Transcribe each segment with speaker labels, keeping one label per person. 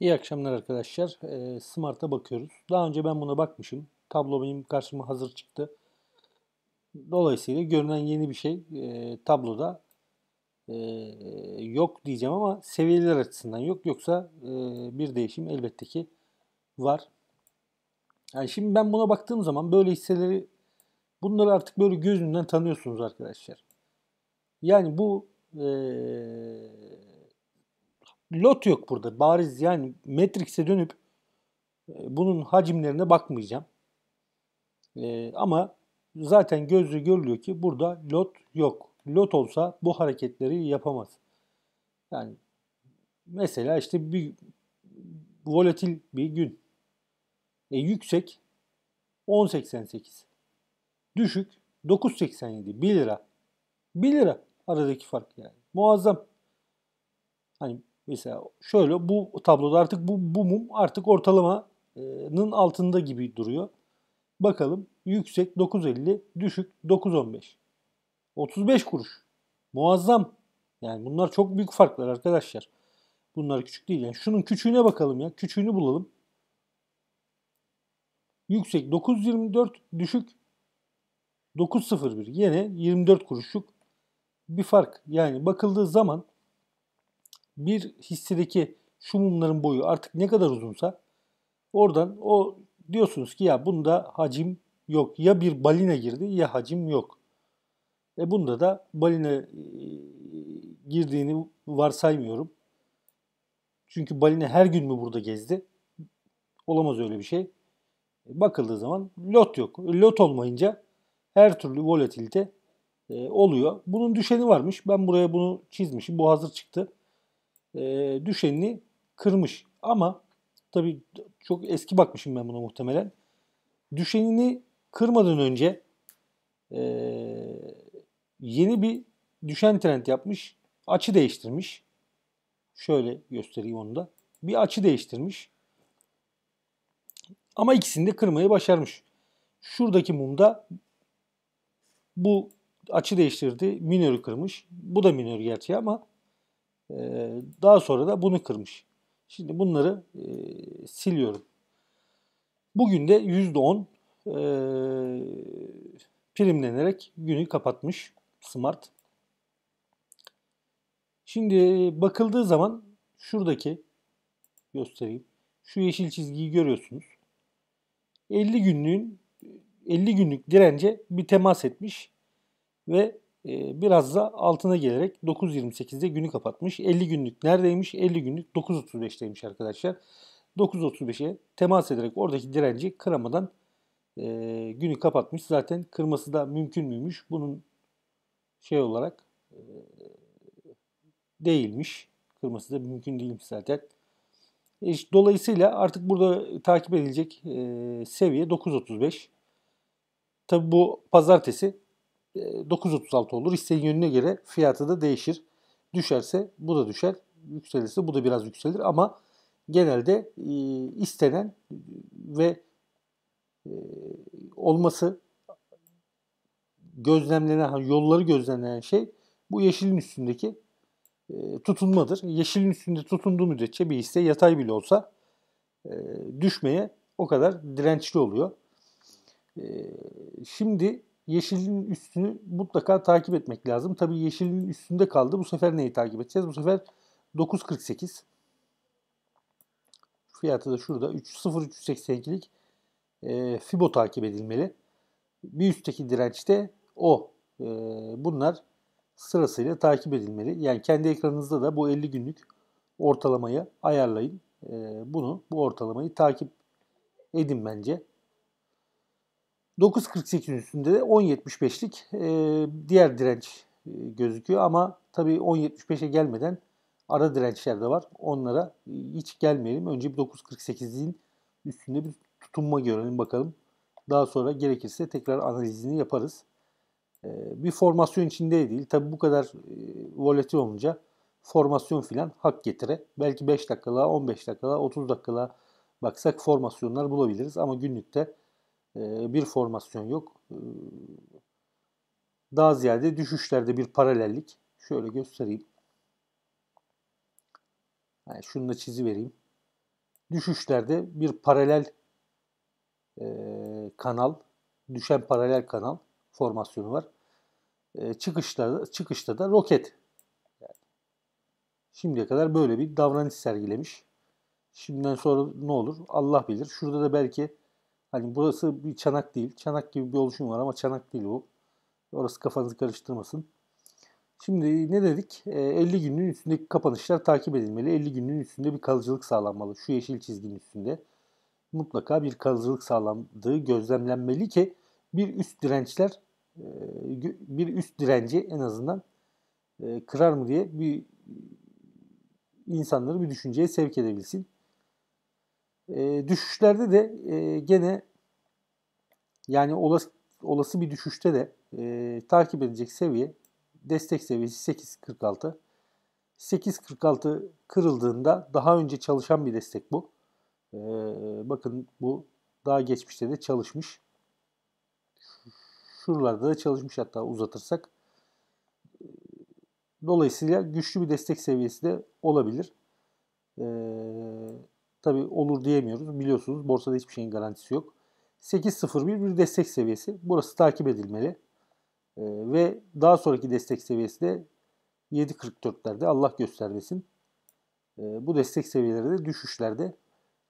Speaker 1: İyi akşamlar arkadaşlar. E, Smart'a bakıyoruz. Daha önce ben buna bakmışım. Tablo benim karşıma hazır çıktı. Dolayısıyla görünen yeni bir şey e, tabloda e, yok diyeceğim ama seviyeler açısından yok. Yoksa e, bir değişim elbette ki var. Yani şimdi ben buna baktığım zaman böyle hisseleri bunları artık böyle gözünden tanıyorsunuz arkadaşlar. Yani bu eee lot yok burada. Bariz yani Matrix'e dönüp e, bunun hacimlerine bakmayacağım. Ee, ama zaten gözle görülüyor ki burada lot yok. Lot olsa bu hareketleri yapamaz. Yani mesela işte bir volatil bir gün. E, yüksek 10.88. Düşük 9.87. 1 lira. 1 lira aradaki fark yani. Muazzam. Hani Mesela şöyle bu tabloda artık bu, bu mum artık ortalamanın altında gibi duruyor. Bakalım yüksek 9.50 düşük 9.15. 35 kuruş. Muazzam. Yani bunlar çok büyük farklar arkadaşlar. Bunlar küçük değil. Yani şunun küçüğüne bakalım ya. Küçüğünü bulalım. Yüksek 9.24 düşük 9.01. Yine 24 kuruşluk bir fark. Yani bakıldığı zaman bir hissedeki şu mumların boyu artık ne kadar uzunsa oradan o diyorsunuz ki ya bunda hacim yok. Ya bir balina girdi ya hacim yok. E bunda da balina e, girdiğini varsaymıyorum. Çünkü balina her gün mü burada gezdi? Olamaz öyle bir şey. E, bakıldığı zaman lot yok. E, lot olmayınca her türlü volatilite oluyor. Bunun düşeni varmış. Ben buraya bunu çizmişim. Bu hazır çıktı e, düşenini kırmış. Ama tabii çok eski bakmışım ben buna muhtemelen. Düşenini kırmadan önce e, yeni bir düşen trend yapmış. Açı değiştirmiş. Şöyle göstereyim onu da. Bir açı değiştirmiş. Ama ikisini de kırmayı başarmış. Şuradaki mumda bu açı değiştirdi. Minörü kırmış. Bu da minör gerçi ama ee, daha sonra da bunu kırmış. Şimdi bunları e, siliyorum. Bugün de %10 e, primlenerek günü kapatmış Smart. Şimdi bakıldığı zaman şuradaki göstereyim. Şu yeşil çizgiyi görüyorsunuz. 50 günlüğün 50 günlük dirence bir temas etmiş ve ee, biraz da altına gelerek 9.28'de günü kapatmış. 50 günlük neredeymiş? 50 günlük 9.35'teymiş arkadaşlar. 9.35'e temas ederek oradaki direnci kıramadan e, günü kapatmış. Zaten kırması da mümkün müymüş? Bunun şey olarak e, değilmiş. Kırması da mümkün değilmiş zaten. E, dolayısıyla artık burada takip edilecek seviye 9.35. Tabi bu pazartesi 9.36 ee, olur. Hissenin yönüne göre fiyatı da değişir. Düşerse bu da düşer. Yükselirse bu da biraz yükselir ama genelde e, istenen ve e, olması gözlemlenen, hani yolları gözlemlenen şey bu yeşilin üstündeki e, tutunmadır. Yeşilin üstünde tutunduğu müddetçe bir hisse yatay bile olsa düşmeye o kadar dirençli oluyor. şimdi yeşilin üstünü mutlaka takip etmek lazım. Tabii yeşilin üstünde kaldı. Bu sefer neyi takip edeceğiz? Bu sefer 9.48. Fiyatı da şurada. 3.0382'lik e, Fibo takip edilmeli. Bir üstteki direnç de o. E, bunlar sırasıyla takip edilmeli. Yani kendi ekranınızda da bu 50 günlük ortalamayı ayarlayın. E, bunu, bu ortalamayı takip edin bence. 9.48 üstünde de 10.75'lik e, diğer direnç e, gözüküyor ama tabii 10.75'e gelmeden ara dirençler de var. Onlara e, hiç gelmeyelim. Önce bir 9.48'in üstünde bir tutunma görelim bakalım. Daha sonra gerekirse tekrar analizini yaparız. E, bir formasyon içinde değil. Tabii bu kadar e, volatil olunca formasyon filan hak getire. Belki 5 dakikalığa, 15 dakikalığa, 30 dakikalığa baksak formasyonlar bulabiliriz ama günlükte ee, bir formasyon yok. Ee, daha ziyade düşüşlerde bir paralellik. Şöyle göstereyim. Yani şunu da çizi vereyim. Düşüşlerde bir paralel e, kanal, düşen paralel kanal formasyonu var. E, çıkışta, çıkışta da roket. şimdiye kadar böyle bir davranış sergilemiş. Şimdiden sonra ne olur Allah bilir. Şurada da belki Hani burası bir çanak değil. Çanak gibi bir oluşum var ama çanak değil bu. Orası kafanızı karıştırmasın. Şimdi ne dedik? 50 ee, günün üstündeki kapanışlar takip edilmeli. 50 günün üstünde bir kalıcılık sağlanmalı. Şu yeşil çizginin üstünde mutlaka bir kalıcılık sağlandığı gözlemlenmeli ki bir üst dirençler e, bir üst direnci en azından e, kırar mı diye bir insanları bir düşünceye sevk edebilsin. E, düşüşlerde de e, gene yani olası, olası bir düşüşte de e, takip edecek seviye destek seviyesi 8.46. 8.46 kırıldığında daha önce çalışan bir destek bu. E, bakın bu daha geçmişte de çalışmış. Şuralarda da çalışmış hatta uzatırsak. Dolayısıyla güçlü bir destek seviyesi de olabilir. Ee, Tabi olur diyemiyoruz. Biliyorsunuz borsada hiçbir şeyin garantisi yok. 8.01 bir destek seviyesi. Burası takip edilmeli. Ee, ve daha sonraki destek seviyesi de 7.44'lerde Allah göstermesin. Ee, bu destek seviyeleri de düşüşlerde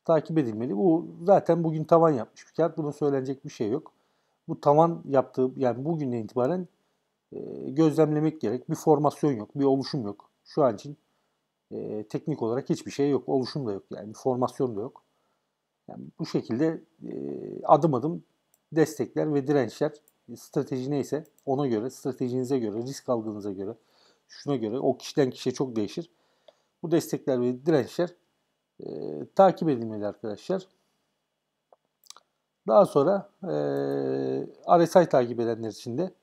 Speaker 1: takip edilmeli. Bu zaten bugün tavan yapmış bir kağıt. Buna söylenecek bir şey yok. Bu tavan yaptığı yani bugünden itibaren e, gözlemlemek gerek. Bir formasyon yok, bir oluşum yok. Şu an için e, teknik olarak hiçbir şey yok. Oluşum da yok. Yani formasyon da yok. Yani bu şekilde e, adım adım destekler ve dirençler e, strateji neyse ona göre, stratejinize göre, risk algınıza göre, şuna göre o kişiden kişiye çok değişir. Bu destekler ve dirençler e, takip edilmeli arkadaşlar. Daha sonra e, RSI takip edenler için de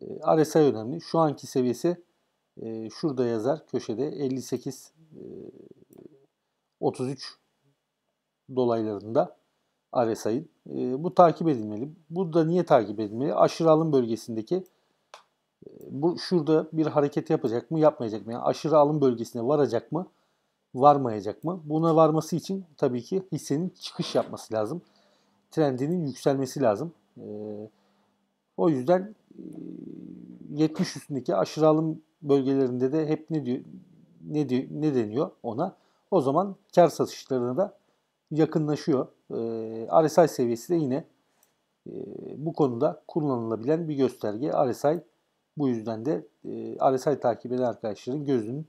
Speaker 1: e, RSI önemli. Şu anki seviyesi e, şurada yazar köşede 58 e, 33 dolaylarında RSI'ın. E, bu takip edilmeli. Bu da niye takip edilmeli? Aşırı alım bölgesindeki bu şurada bir hareket yapacak mı yapmayacak mı? Yani aşırı alım bölgesine varacak mı? Varmayacak mı? Buna varması için tabii ki hissenin çıkış yapması lazım. Trendinin yükselmesi lazım. E, o yüzden 70 üstündeki aşırı alım bölgelerinde de hep ne diyor, ne diyor, ne deniyor ona? O zaman kar satışlarına da yakınlaşıyor. E, ee, RSI seviyesi de yine e, bu konuda kullanılabilen bir gösterge. RSI bu yüzden de e, RSI takip eden arkadaşların gözünün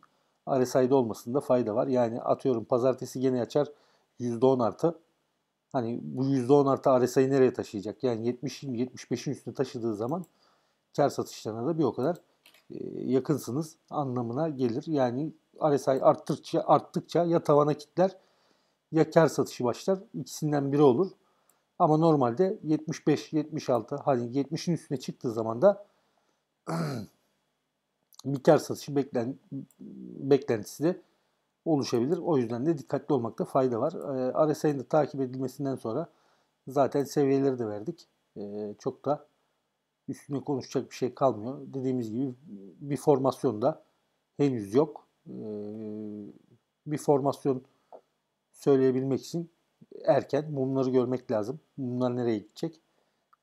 Speaker 1: RSI'de olmasında fayda var. Yani atıyorum pazartesi gene açar %10 artı. Hani bu %10 artı RSI'yi nereye taşıyacak? Yani 70-75'in üstüne taşıdığı zaman kar satışlarına da bir o kadar e, yakınsınız anlamına gelir. Yani RSI arttıkça arttıkça ya tavana kitler ya kar satışı başlar. İkisinden biri olur. Ama normalde 75, 76 hani 70'in üstüne çıktığı zaman da bir kar satışı beklen, beklentisi de oluşabilir. O yüzden de dikkatli olmakta fayda var. E, RSI'nin de takip edilmesinden sonra zaten seviyeleri de verdik. E, çok da üstüne konuşacak bir şey kalmıyor. Dediğimiz gibi bir formasyon da henüz yok. Ee, bir formasyon söyleyebilmek için erken mumları görmek lazım. Mumlar nereye gidecek?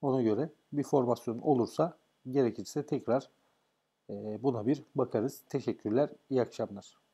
Speaker 1: Ona göre bir formasyon olursa gerekirse tekrar e, buna bir bakarız. Teşekkürler. İyi akşamlar.